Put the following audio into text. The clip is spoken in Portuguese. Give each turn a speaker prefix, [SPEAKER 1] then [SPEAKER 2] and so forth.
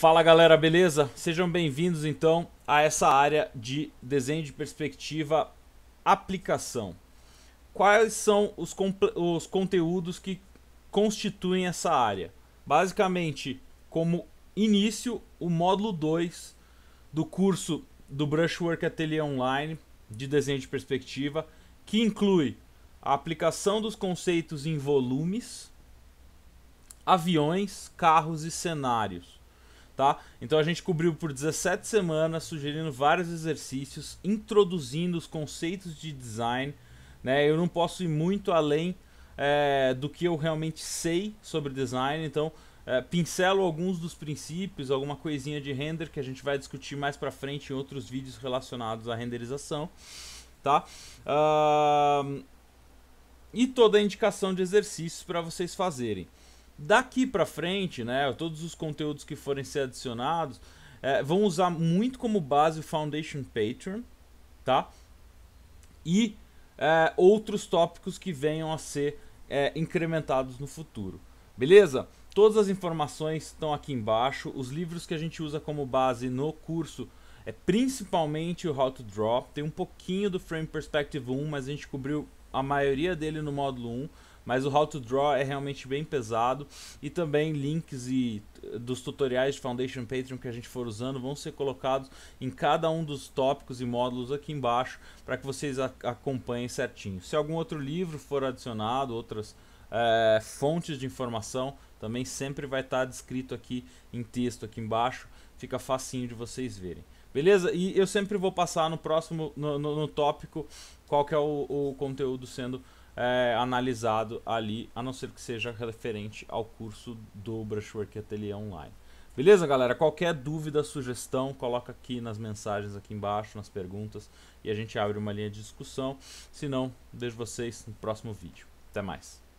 [SPEAKER 1] Fala galera, beleza? Sejam bem-vindos então a essa área de desenho de perspectiva aplicação. Quais são os, os conteúdos que constituem essa área? Basicamente, como início, o módulo 2 do curso do Brushwork Atelier Online de desenho de perspectiva, que inclui a aplicação dos conceitos em volumes, aviões, carros e cenários tá? Então a gente cobriu por 17 semanas, sugerindo vários exercícios, introduzindo os conceitos de design, né? Eu não posso ir muito além é, do que eu realmente sei sobre design, então é, pincelo alguns dos princípios, alguma coisinha de render que a gente vai discutir mais para frente em outros vídeos relacionados à renderização, tá? Uh, e toda a indicação de exercícios para vocês fazerem daqui para frente, né, todos os conteúdos que forem ser adicionados é, vão usar muito como base o Foundation Patreon, tá? E é, outros tópicos que venham a ser é, incrementados no futuro, beleza? Todas as informações estão aqui embaixo. Os livros que a gente usa como base no curso é principalmente o How to Draw. Tem um pouquinho do Frame Perspective 1, mas a gente cobriu a maioria dele no módulo 1. Mas o How to Draw é realmente bem pesado e também links e eh, dos tutoriais de Foundation Patreon que a gente for usando vão ser colocados em cada um dos tópicos e módulos aqui embaixo para que vocês acompanhem certinho. Se algum outro livro for adicionado, outras é, fontes de informação também sempre vai estar tá descrito aqui em texto aqui embaixo, fica facinho de vocês verem. Beleza? E eu sempre vou passar no próximo, no, no, no tópico, qual que é o, o conteúdo sendo é, analisado ali, a não ser que seja referente ao curso do Brushwork Atelier Online. Beleza, galera? Qualquer dúvida, sugestão, coloca aqui nas mensagens aqui embaixo, nas perguntas, e a gente abre uma linha de discussão. Se não, vejo vocês no próximo vídeo. Até mais!